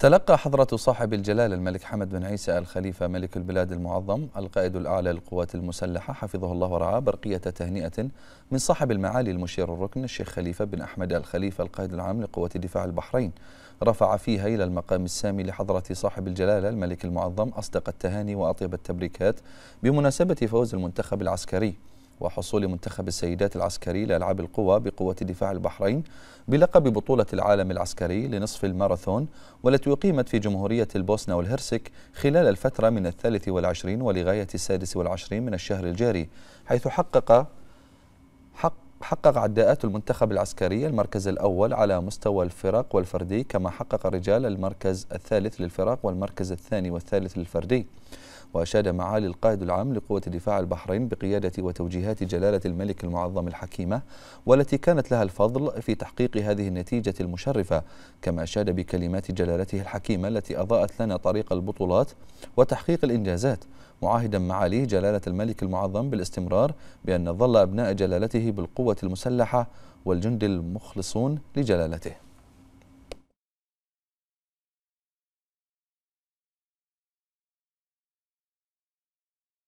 تلقى حضرة صاحب الجلالة الملك حمد بن عيسى الخليفة ملك البلاد المعظم القائد الأعلى للقوات المسلحة حفظه الله ورعاه برقية تهنئة من صاحب المعالي المشير الركن الشيخ خليفة بن أحمد الخليفة القائد العام لقوات دفاع البحرين رفع فيها إلى المقام السامي لحضرة صاحب الجلالة الملك المعظم أصدق التهاني وأطيب التبريكات بمناسبة فوز المنتخب العسكري وحصول منتخب السيدات العسكري لألعاب القوى بقوة دفاع البحرين بلقب بطولة العالم العسكري لنصف الماراثون والتي أقيمت في جمهورية البوسنة والهرسك خلال الفترة من الثالث والعشرين ولغاية السادس والعشرين من الشهر الجاري حيث حقق حق حقق عداءات المنتخب العسكري المركز الأول على مستوى الفرق والفردي كما حقق الرجال المركز الثالث للفرق والمركز الثاني والثالث للفردي وأشاد معالي القائد العام لقوة دفاع البحرين بقيادة وتوجيهات جلالة الملك المعظم الحكيمة والتي كانت لها الفضل في تحقيق هذه النتيجة المشرفة كما أشاد بكلمات جلالته الحكيمة التي أضاءت لنا طريق البطولات وتحقيق الإنجازات معاهدا معاليه جلالة الملك المعظم بالاستمرار بأن ظل أبناء جلالته بالقوة المسلحة والجند المخلصون لجلالته